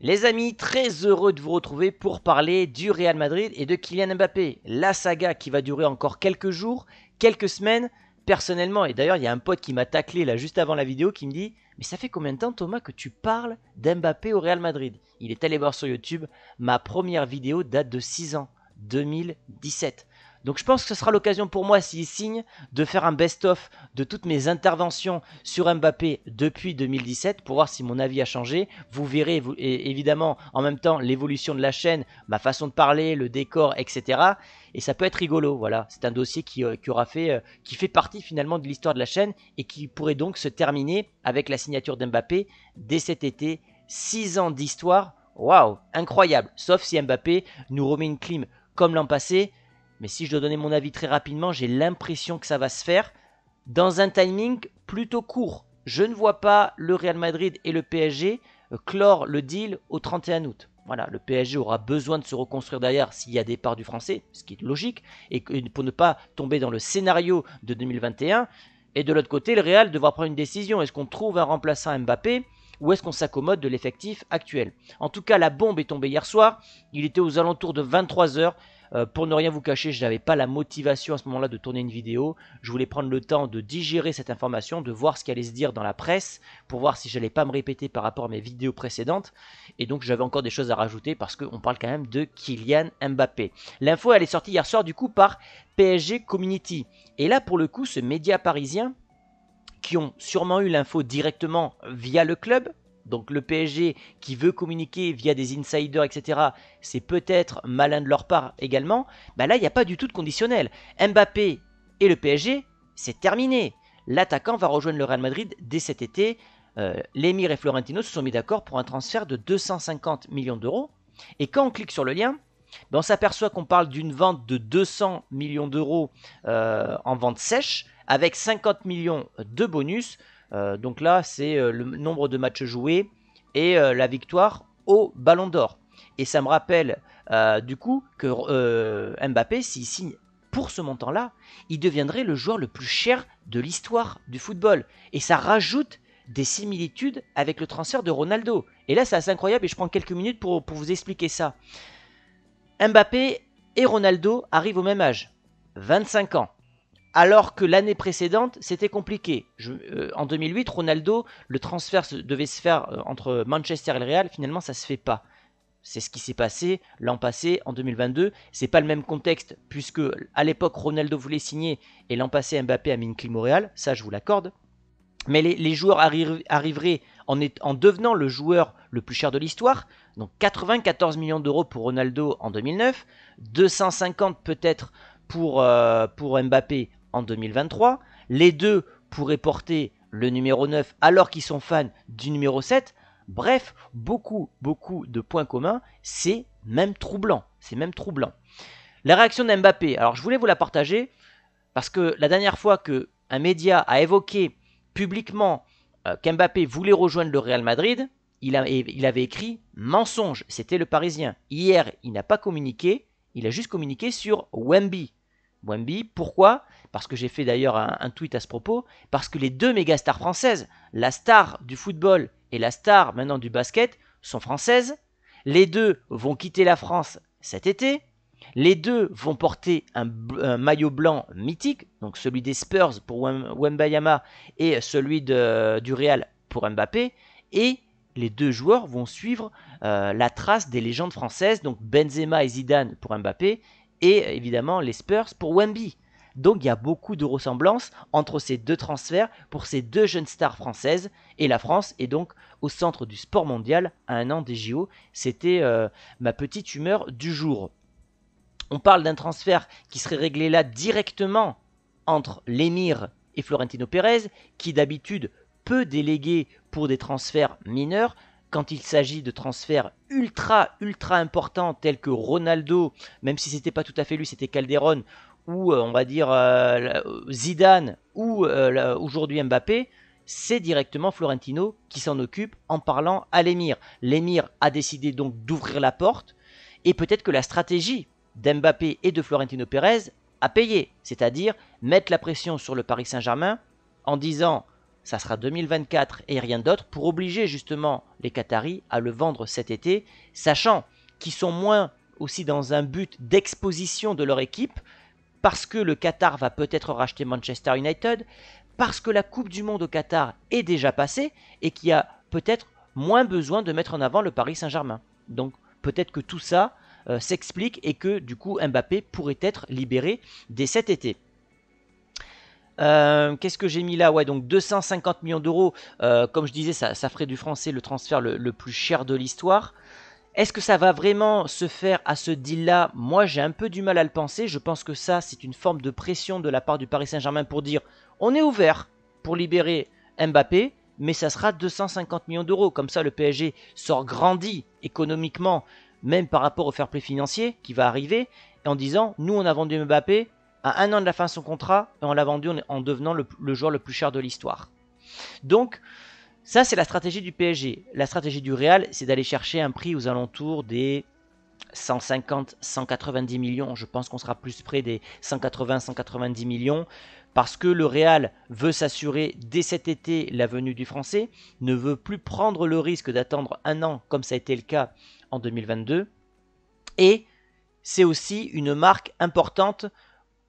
Les amis, très heureux de vous retrouver pour parler du Real Madrid et de Kylian Mbappé. La saga qui va durer encore quelques jours, quelques semaines, personnellement. Et d'ailleurs, il y a un pote qui m'a taclé là juste avant la vidéo qui me dit Mais ça fait combien de temps, Thomas, que tu parles d'Mbappé au Real Madrid Il est allé voir sur YouTube. Ma première vidéo date de 6 ans, 2017. Donc je pense que ce sera l'occasion pour moi, s'il signe, de faire un best-of de toutes mes interventions sur Mbappé depuis 2017 pour voir si mon avis a changé. Vous verrez évidemment en même temps l'évolution de la chaîne, ma façon de parler, le décor, etc. Et ça peut être rigolo, voilà. C'est un dossier qui, euh, aura fait, euh, qui fait partie finalement de l'histoire de la chaîne et qui pourrait donc se terminer avec la signature d'Mbappé dès cet été. 6 ans d'histoire, waouh, incroyable. Sauf si Mbappé nous remet une clim comme l'an passé, mais si je dois donner mon avis très rapidement, j'ai l'impression que ça va se faire dans un timing plutôt court. Je ne vois pas le Real Madrid et le PSG euh, clore le deal au 31 août. Voilà, le PSG aura besoin de se reconstruire derrière s'il y a parts du français, ce qui est logique, et pour ne pas tomber dans le scénario de 2021. Et de l'autre côté, le Real devra prendre une décision. Est-ce qu'on trouve un remplaçant Mbappé ou est-ce qu'on s'accommode de l'effectif actuel En tout cas, la bombe est tombée hier soir. Il était aux alentours de 23 heures. Euh, pour ne rien vous cacher, je n'avais pas la motivation à ce moment-là de tourner une vidéo. Je voulais prendre le temps de digérer cette information, de voir ce allait se dire dans la presse, pour voir si je n'allais pas me répéter par rapport à mes vidéos précédentes. Et donc j'avais encore des choses à rajouter parce qu'on parle quand même de Kylian Mbappé. L'info, elle est sortie hier soir du coup par PSG Community. Et là, pour le coup, ce média parisien qui ont sûrement eu l'info directement via le club, donc le PSG qui veut communiquer via des insiders, etc., c'est peut-être malin de leur part également. Bah là, il n'y a pas du tout de conditionnel. Mbappé et le PSG, c'est terminé. L'attaquant va rejoindre le Real Madrid dès cet été. Euh, l'émir et Florentino se sont mis d'accord pour un transfert de 250 millions d'euros. Et quand on clique sur le lien, ben, on s'aperçoit qu'on parle d'une vente de 200 millions d'euros euh, en vente sèche, avec 50 millions de bonus. Euh, donc là, c'est euh, le nombre de matchs joués et euh, la victoire au Ballon d'Or. Et ça me rappelle du coup que Mbappé, s'il signe pour ce montant-là, il deviendrait le joueur le plus cher de l'histoire du football. Et ça rajoute des similitudes avec le transfert de Ronaldo. Et là, c'est assez incroyable et je prends quelques minutes pour, pour, vous expliquer ça. Mbappé et Ronaldo arrivent au même âge, 25 ans alors que l'année précédente, c'était compliqué. Euh, en 2008, Ronaldo, le transfert devait se faire euh, entre Manchester et le Real, finalement ça se fait pas. C'est ce qui s'est passé l'an passé, en 2022. C'est pas le même contexte, puisque à l'époque Ronaldo voulait signer et l'an passé Mbappé a mis une clim au Real, ça je vous l'accorde. Mais les, joueurs arriveraient en, devenant le joueur le plus cher de l'histoire, donc 94 millions d'euros pour Ronaldo en 2009, 250 peut-être pour, euh, pour Mbappé 2023. Les deux pourraient porter le numéro 9 alors qu'ils sont fans du numéro 7. Bref, beaucoup, beaucoup de points communs. C'est même troublant. C'est même troublant. La réaction d'Mbappé, alors je voulais vous la partager parce que la dernière fois que un média a évoqué publiquement euh, qu'Mbappé voulait rejoindre le Real Madrid, il, il avait écrit mensonge, c'était le Parisien. Hier, il n'a pas communiqué, il a juste communiqué sur Wemby. Wemby. Pourquoi Parce que j'ai fait d'ailleurs un, tweet à ce propos. Parce que les deux méga stars françaises, la star du football et la star maintenant du basket, sont françaises. Les deux vont quitter la France cet été. Les deux vont porter un, maillot blanc mythique, donc celui des Spurs pour Wembayama et celui de, du Real pour Mbappé. Et les deux joueurs vont suivre euh, la trace des légendes françaises, donc Benzema et Zidane pour Mbappé et évidemment les Spurs pour Wemby. Donc il y a beaucoup de ressemblances entre ces deux transferts pour ces deux jeunes stars françaises. Et la France est donc au centre du sport mondial à un an des JO. C'était euh, ma petite humeur du jour. On parle d'un transfert qui serait réglé là directement entre l'émir et Florentino Pérez, qui d'habitude peut déléguer pour des transferts mineurs quand il s'agit de transferts ultra ultra importants tels que Ronaldo, même si c'était pas tout à fait lui, c'était Calderon ou euh, on va dire euh, euh, Zidane ou aujourd'hui Mbappé, c'est directement Florentino qui s'en occupe en parlant à l'émir. L'émir a décidé donc d'ouvrir la porte et peut-être que la stratégie d'Mbappé et de Florentino Pérez a payé, c'est-à-dire mettre la pression sur le Paris Saint-Germain en disant ça sera 2024 et rien d'autre, pour obliger justement les Qataris à le vendre cet été, sachant qu'ils sont moins aussi dans un but d'exposition de leur équipe, parce que le Qatar va peut-être racheter Manchester United, parce que la Coupe du Monde au Qatar est déjà passée et qu'il y a peut-être moins besoin de mettre en avant le Paris Saint-Germain. Donc peut-être que tout ça euh, s'explique et que du coup Mbappé pourrait être libéré dès cet été. Euh, qu'est-ce que j'ai mis là Ouais, donc 250 millions d'euros. Euh, comme je disais, ça, ferait du français le transfert le, le plus cher de l'histoire. Est-ce que ça va vraiment se faire à ce deal-là Moi, j'ai un peu du mal à le penser. Je pense que ça, c'est une forme de pression de la part du Paris Saint-Germain pour dire on est ouvert pour libérer Mbappé, mais ça sera 250 millions d'euros. Comme ça, le PSG sort grandi économiquement, même par rapport au fair play financier qui va arriver, en disant nous, on a vendu Mbappé, à un an de la fin de son contrat, on l'a vendu en devenant le, le, joueur le plus cher de l'histoire. Donc, ça, c'est la stratégie du PSG. La stratégie du Real, c'est d'aller chercher un prix aux alentours des 150, 190 millions. Je pense qu'on sera plus près des 180, 190 millions. Parce que le Real veut s'assurer dès cet été la venue du Français, ne veut plus prendre le risque d'attendre un an comme ça a été le cas en 2022. Et c'est aussi une marque importante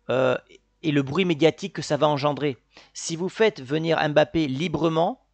euh, et le bruit médiatique que ça va engendrer. Si vous faites venir Mbappé librement,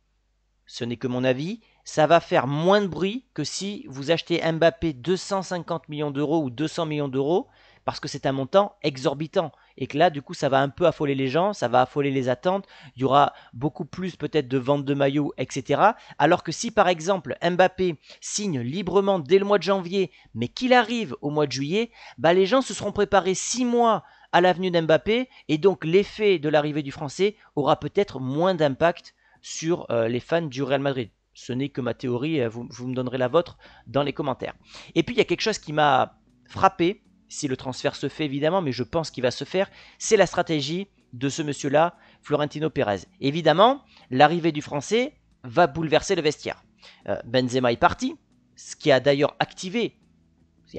ce n'est que mon avis, ça va faire moins de bruit que si vous achetez Mbappé 250 millions d'euros ou 200 millions d'euros, parce que c'est un montant exorbitant. Et que là, du coup, ça va un peu affoler les gens, ça va affoler les attentes, il y aura beaucoup plus peut-être de ventes de maillots, etc. Alors que si par exemple Mbappé signe librement dès le mois de janvier, mais qu'il arrive au mois de juillet, bah, les gens se seront préparés 6 mois à l'avenue d'Mbappé, et donc l'effet de l'arrivée du Français aura peut-être moins d'impact sur euh, les fans du Real Madrid. Ce n'est que ma théorie, euh, vous, me donnerez la vôtre dans les commentaires. Et puis il y a quelque chose qui m'a frappé, si le transfert se fait évidemment, mais je pense qu'il va se faire, c'est la stratégie de ce monsieur-là, Florentino Pérez. Évidemment, l'arrivée du Français va bouleverser le vestiaire. Euh, Benzema est parti, ce qui a d'ailleurs activé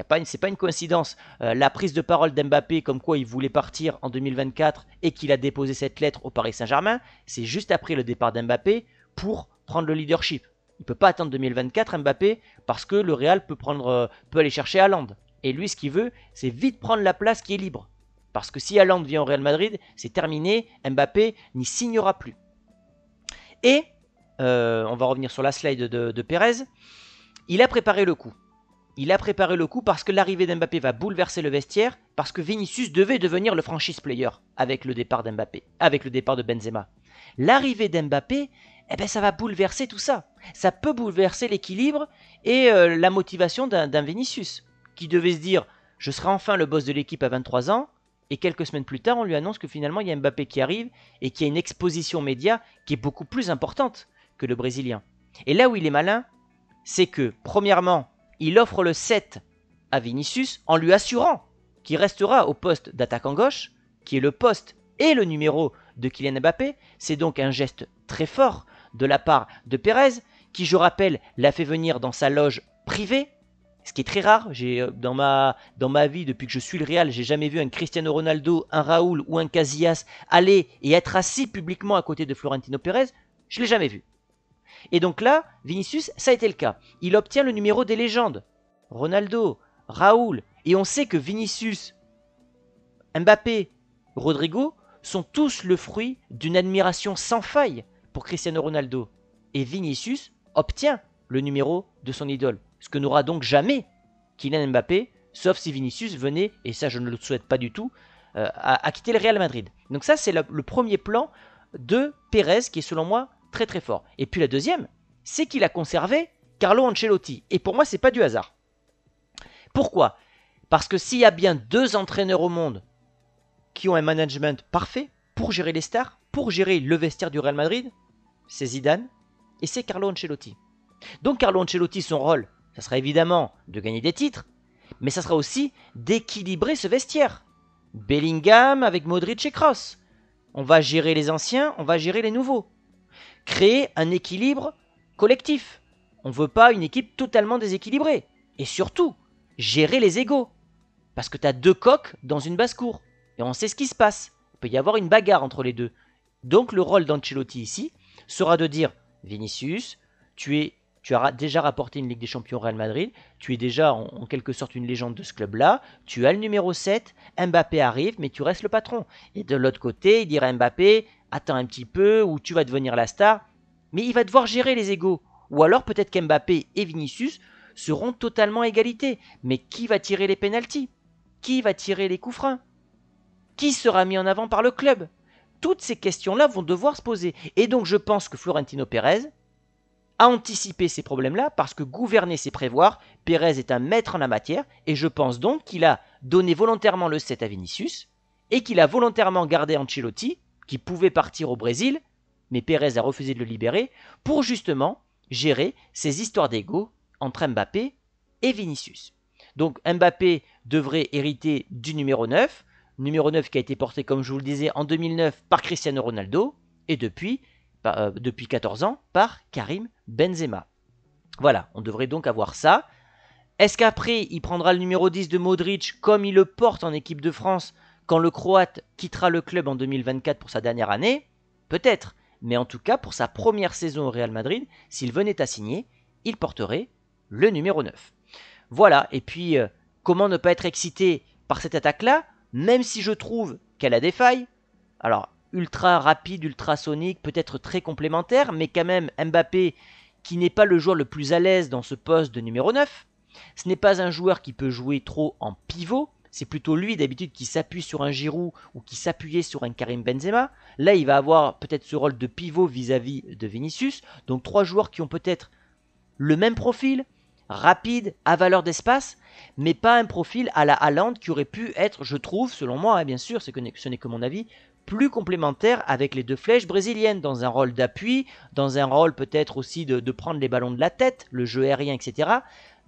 pas, c'est pas une coïncidence. Euh, la prise de parole d'Mbappé comme quoi il voulait partir en 2024 et qu'il a déposé cette lettre au Paris Saint-Germain, c'est juste après le départ d'Mbappé pour prendre le leadership. Il ne peut pas attendre 2024 Mbappé parce que le Real peut prendre, euh, peut aller chercher Haaland. Et lui, ce qu'il veut, c'est vite prendre la place qui est libre. Parce que si Haaland vient au Real Madrid, c'est terminé, Mbappé n'y signera plus. Et, euh, on va revenir sur la slide de, de Pérez, il a préparé le coup. Il a préparé le coup parce que l'arrivée d'Mbappé va bouleverser le vestiaire, parce que Vinicius devait devenir le franchise player avec le départ d'Mbappé, avec le départ de Benzema. L'arrivée d'Mbappé, eh ben ça va bouleverser tout ça. Ça peut bouleverser l'équilibre et euh, la motivation d'un Vinicius, qui devait se dire je serai enfin le boss de l'équipe à 23 ans, et quelques semaines plus tard, on lui annonce que finalement il y a Mbappé qui arrive et qui a une exposition média qui est beaucoup plus importante que le Brésilien. Et là où il est malin, c'est que, premièrement, il offre le 7 à Vinicius en lui assurant qu'il restera au poste d'attaquant gauche, qui est le poste et le numéro de Kylian Mbappé. C'est donc un geste très fort de la part de Pérez, qui, je rappelle, l'a fait venir dans sa loge privée, ce qui est très rare. J'ai euh, dans ma dans ma vie depuis que je suis le Real, j'ai jamais vu un Cristiano Ronaldo, un Raúl ou un Casillas aller et être assis publiquement à côté de Florentino Pérez. Je l'ai jamais vu. Et donc là, Vinicius, ça a été le cas. Il obtient le numéro des légendes. Ronaldo, Raoul, et on sait que Vinicius, Mbappé, Rodrigo sont tous le fruit d'une admiration sans faille pour Cristiano Ronaldo. Et Vinicius obtient le numéro de son idole, ce que n'aura donc jamais Kylian Mbappé, sauf si Vinicius venait, et ça je ne le souhaite pas du tout, euh, à, quitter le Real Madrid. Donc ça c'est le, le premier plan de Pérez qui est selon moi très fort. Et puis la deuxième, c'est qu'il a conservé Carlo Ancelotti. Et pour moi, c'est pas du hasard. Pourquoi Parce que s'il y a bien deux entraîneurs au monde qui ont un management parfait pour gérer les stars, pour gérer le vestiaire du Real Madrid, c'est Zidane et c'est Carlo Ancelotti. Donc Carlo Ancelotti, son rôle, ça sera évidemment de gagner des titres, mais ça sera aussi d'équilibrer ce vestiaire. Bellingham avec Modric et Cross. On va gérer les anciens, on va gérer les nouveaux créer un équilibre collectif. On ne veut pas une équipe totalement déséquilibrée. Et surtout, gérer les égaux. Parce que tu as deux coqs dans une basse-cour. Et on sait ce qui se passe. Il peut y avoir une bagarre entre les deux. Donc le rôle d'Ancelotti ici sera de dire Vinicius, tu es tu as déjà rapporté une Ligue des Champions Real Madrid, tu es déjà en, quelque sorte une légende de ce club-là, tu as le numéro 7, Mbappé arrive, mais tu restes le patron. Et de l'autre côté, il dirait à Mbappé, attends un petit peu, ou tu vas devenir la star, mais il va devoir gérer les égaux. Ou alors peut-être qu'Mbappé et Vinicius seront totalement à égalité, mais qui va tirer les pénalties Qui va tirer les coups freins Qui sera mis en avant par le club toutes ces questions-là vont devoir se poser. Et donc je pense que Florentino Pérez, anticiper ces problèmes-là parce que gouverner, c'est prévoir. Pérez est un maître en la matière et je pense donc qu'il a donné volontairement le 7 à Vinicius et qu'il a volontairement gardé Ancelotti, qui pouvait partir au Brésil, mais Pérez a refusé de le libérer, pour justement gérer ces histoires d'ego entre Mbappé et Vinicius. Donc Mbappé devrait hériter du numéro 9, numéro 9 qui a été porté, comme je vous le disais, en 2009 par Cristiano Ronaldo, et depuis, euh, depuis 14 ans par Karim Benzema. Voilà, on devrait donc avoir ça. Est-ce qu'après, il prendra le numéro 10 de Modric comme il le porte en équipe de France quand le Croate quittera le club en 2024 pour sa dernière année Peut-être. Mais en tout cas, pour sa première saison au Real Madrid, s'il venait à signer, il porterait le numéro 9. Voilà, et puis euh, comment ne pas être excité par cette attaque-là, même si je trouve qu'elle a des failles Alors, ultra rapide, ultrasonique, peut-être très complémentaire, mais quand même Mbappé, qui n'est pas le joueur le plus à l'aise dans ce poste de numéro 9, ce n'est pas un joueur qui peut jouer trop en pivot, c'est plutôt lui d'habitude qui s'appuie sur un Giroud ou qui s'appuyait sur un Karim Benzema. Là, il va avoir peut-être ce rôle de pivot vis-à-vis de Vinicius. Donc trois joueurs qui ont peut-être le même profil, rapide, à valeur d'espace, mais pas un profil à la Haaland qui aurait pu être, je trouve, selon moi, hein, bien sûr, ce n'est que mon avis, plus complémentaire avec les deux flèches brésiliennes, dans un rôle d'appui, dans un rôle peut-être aussi de, prendre les ballons de la tête, le jeu aérien, etc.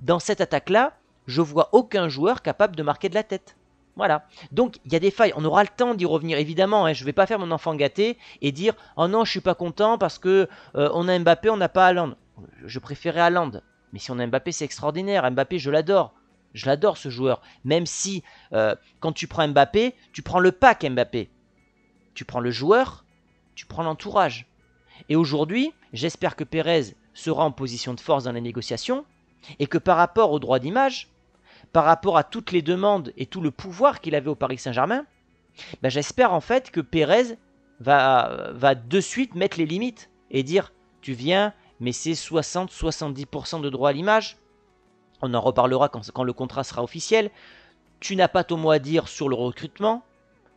Dans cette attaque-là, je vois aucun joueur capable de marquer de la tête. Voilà. Donc il y a des failles. On aura le temps d'y revenir évidemment. Hein. je ne vais pas faire mon enfant gâté et dire oh non je suis pas content parce que euh, on a Mbappé, on n'a pas Haaland. Je préférais Haaland. Mais si on a Mbappé, c'est extraordinaire. Mbappé, je l'adore. Je l'adore ce joueur. Même si euh, quand tu prends Mbappé, tu prends le pack Mbappé. Tu prends le joueur, tu prends l'entourage. Et aujourd'hui, j'espère que Pérez sera en position de force dans les négociations et que par rapport au droit d'image, par rapport à toutes les demandes et tout le pouvoir qu'il avait au Paris Saint-Germain, ben, j'espère en fait que Pérez va, va de suite mettre les limites et dire tu viens, mais c'est 60-70% de droit à l'image. On en reparlera quand, quand le contrat sera officiel. Tu n'as pas ton mot à dire sur le recrutement.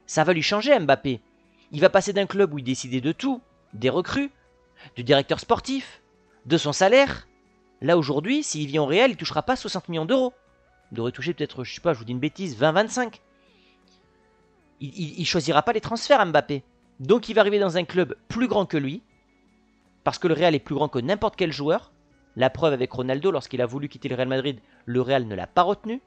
Ça va lui changer Mbappé. Il va passer d'un club où il décidait de tout, des recrues, du directeur sportif, de son salaire. Là aujourd'hui, s'il vient au Real, il touchera pas 60 millions d'euros. Il aurait touché peut-être, je sais pas, je vous dis une bêtise, 20-25. Il, choisira pas les transferts à Mbappé. Donc il va arriver dans un club plus grand que lui, parce que le Real est plus grand que n'importe quel joueur. La preuve avec Ronaldo, lorsqu'il a voulu quitter le Real Madrid, le Real ne l'a pas retenu.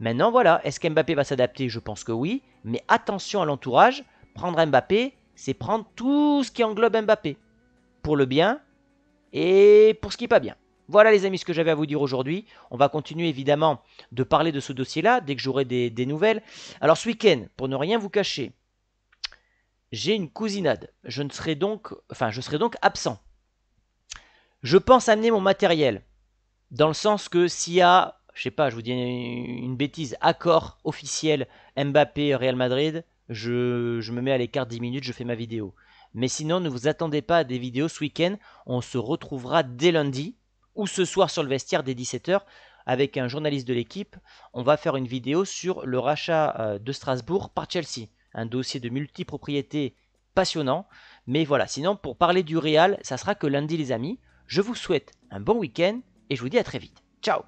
Maintenant voilà, est-ce qu'Mbappé va s'adapter Je pense que oui, mais attention à l'entourage, prendre Mbappé, c'est prendre tout ce qui englobe Mbappé. Pour le bien et pour ce qui n'est pas bien. Voilà les amis ce que j'avais à vous dire aujourd'hui. On va continuer évidemment de parler de ce dossier-là dès que j'aurai des, nouvelles. Alors ce week-end, pour ne rien vous cacher, j'ai une cousinade. Je ne serai donc, enfin, je serai donc absent. Je pense amener mon matériel. Dans le sens que s'il y a, je sais pas, je vous dis une bêtise, accord officiel Mbappé Real Madrid, je, me mets à l'écart 10 minutes, je fais ma vidéo. Mais sinon, ne vous attendez pas à des vidéos ce week-end. On se retrouvera dès lundi ou ce soir sur le vestiaire dès 17h avec un journaliste de l'équipe. On va faire une vidéo sur le rachat euh, de Strasbourg par Chelsea. Un dossier de multipropriété passionnant. Mais voilà, sinon pour parler du Real, ça sera que lundi les amis. Je vous souhaite un bon week-end et je vous dis à très vite. Ciao